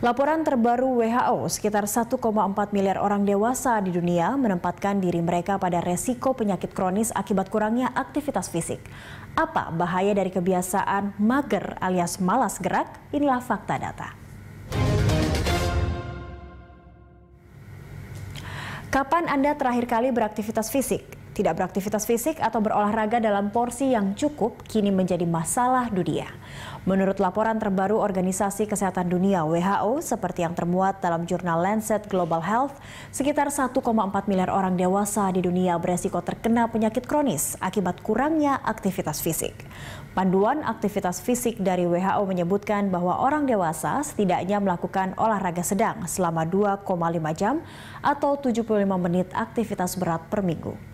Laporan terbaru WHO, sekitar 1,4 miliar orang dewasa di dunia menempatkan diri mereka pada resiko penyakit kronis akibat kurangnya aktivitas fisik. Apa bahaya dari kebiasaan mager alias malas gerak? Inilah fakta data. Kapan Anda terakhir kali beraktivitas fisik? Tidak beraktivitas fisik atau berolahraga dalam porsi yang cukup kini menjadi masalah dunia. Menurut laporan terbaru Organisasi Kesehatan Dunia WHO seperti yang termuat dalam jurnal Lancet Global Health, sekitar 1,4 miliar orang dewasa di dunia beresiko terkena penyakit kronis akibat kurangnya aktivitas fisik. Panduan aktivitas fisik dari WHO menyebutkan bahwa orang dewasa setidaknya melakukan olahraga sedang selama 2,5 jam atau 75 menit aktivitas berat per minggu.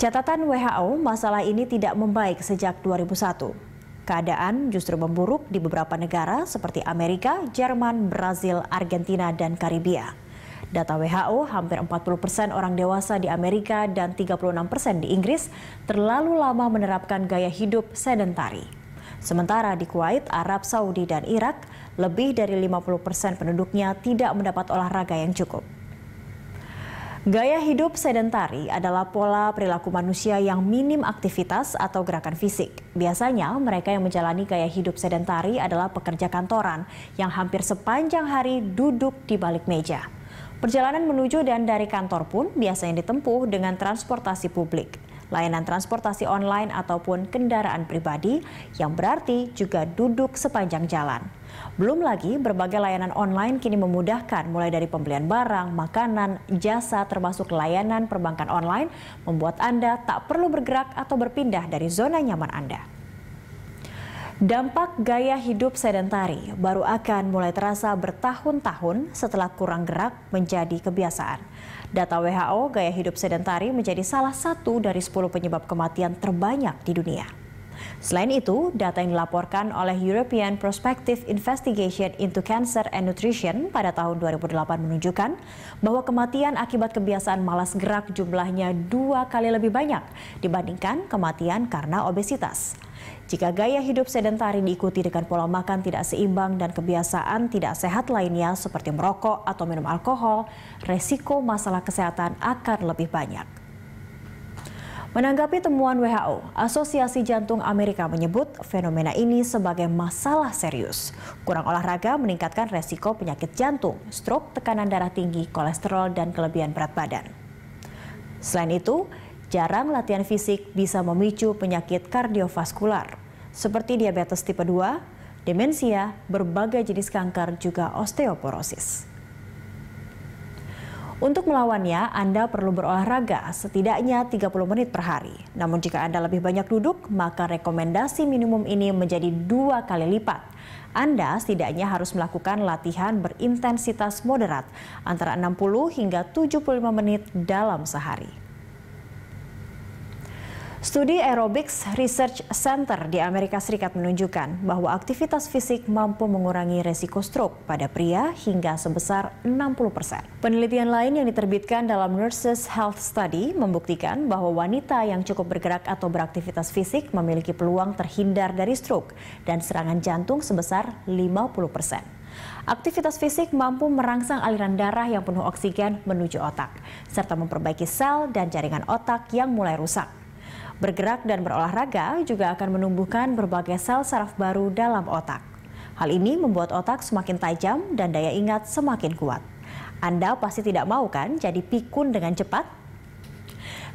Catatan WHO, masalah ini tidak membaik sejak 2001. Keadaan justru memburuk di beberapa negara seperti Amerika, Jerman, Brazil, Argentina, dan Karibia. Data WHO, hampir 40 persen orang dewasa di Amerika dan 36 persen di Inggris terlalu lama menerapkan gaya hidup sedentari. Sementara di Kuwait, Arab Saudi, dan Irak, lebih dari 50 persen penduduknya tidak mendapat olahraga yang cukup. Gaya hidup sedentari adalah pola perilaku manusia yang minim aktivitas atau gerakan fisik. Biasanya, mereka yang menjalani gaya hidup sedentari adalah pekerja kantoran yang hampir sepanjang hari duduk di balik meja. Perjalanan menuju dan dari kantor pun biasanya ditempuh dengan transportasi publik layanan transportasi online ataupun kendaraan pribadi yang berarti juga duduk sepanjang jalan. Belum lagi berbagai layanan online kini memudahkan mulai dari pembelian barang, makanan, jasa termasuk layanan perbankan online membuat Anda tak perlu bergerak atau berpindah dari zona nyaman Anda. Dampak gaya hidup sedentari baru akan mulai terasa bertahun-tahun setelah kurang gerak menjadi kebiasaan. Data WHO, gaya hidup sedentari menjadi salah satu dari 10 penyebab kematian terbanyak di dunia. Selain itu, data yang dilaporkan oleh European Prospective Investigation into Cancer and Nutrition pada tahun 2008 menunjukkan bahwa kematian akibat kebiasaan malas gerak jumlahnya dua kali lebih banyak dibandingkan kematian karena obesitas. Jika gaya hidup sedentari diikuti dengan pola makan tidak seimbang dan kebiasaan tidak sehat lainnya seperti merokok atau minum alkohol, resiko masalah kesehatan akan lebih banyak. Menanggapi temuan WHO, Asosiasi Jantung Amerika menyebut fenomena ini sebagai masalah serius. Kurang olahraga meningkatkan resiko penyakit jantung, stroke, tekanan darah tinggi, kolesterol, dan kelebihan berat badan. Selain itu, jarang latihan fisik bisa memicu penyakit kardiovaskular, seperti diabetes tipe 2, demensia, berbagai jenis kanker, juga osteoporosis. Untuk melawannya, Anda perlu berolahraga setidaknya 30 menit per hari. Namun jika Anda lebih banyak duduk, maka rekomendasi minimum ini menjadi dua kali lipat. Anda setidaknya harus melakukan latihan berintensitas moderat antara 60 hingga 75 menit dalam sehari. Studi Aerobics Research Center di Amerika Serikat menunjukkan bahwa aktivitas fisik mampu mengurangi resiko stroke pada pria hingga sebesar 60%. Penelitian lain yang diterbitkan dalam Nurses Health Study membuktikan bahwa wanita yang cukup bergerak atau beraktivitas fisik memiliki peluang terhindar dari stroke dan serangan jantung sebesar 50%. Aktivitas fisik mampu merangsang aliran darah yang penuh oksigen menuju otak, serta memperbaiki sel dan jaringan otak yang mulai rusak. Bergerak dan berolahraga juga akan menumbuhkan berbagai sel saraf baru dalam otak. Hal ini membuat otak semakin tajam dan daya ingat semakin kuat. Anda pasti tidak mau kan jadi pikun dengan cepat?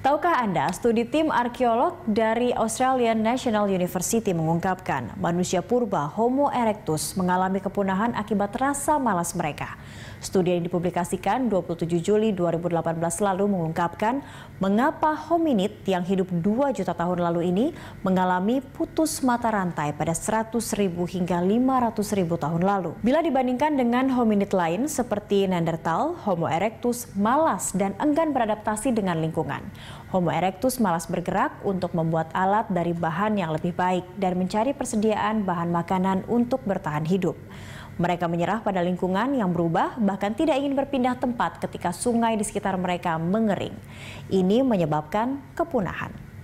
Tahukah Anda, studi tim arkeolog dari Australian National University mengungkapkan manusia purba Homo erectus mengalami kepunahan akibat rasa malas mereka. Studi yang dipublikasikan 27 Juli 2018 lalu mengungkapkan mengapa hominid yang hidup 2 juta tahun lalu ini mengalami putus mata rantai pada 100 ribu hingga 500 ribu tahun lalu. Bila dibandingkan dengan hominid lain seperti Neanderthal, Homo erectus malas dan enggan beradaptasi dengan lingkungan. Homo erectus malas bergerak untuk membuat alat dari bahan yang lebih baik dan mencari persediaan bahan makanan untuk bertahan hidup. Mereka menyerah pada lingkungan yang berubah, bahkan tidak ingin berpindah tempat ketika sungai di sekitar mereka mengering. Ini menyebabkan kepunahan.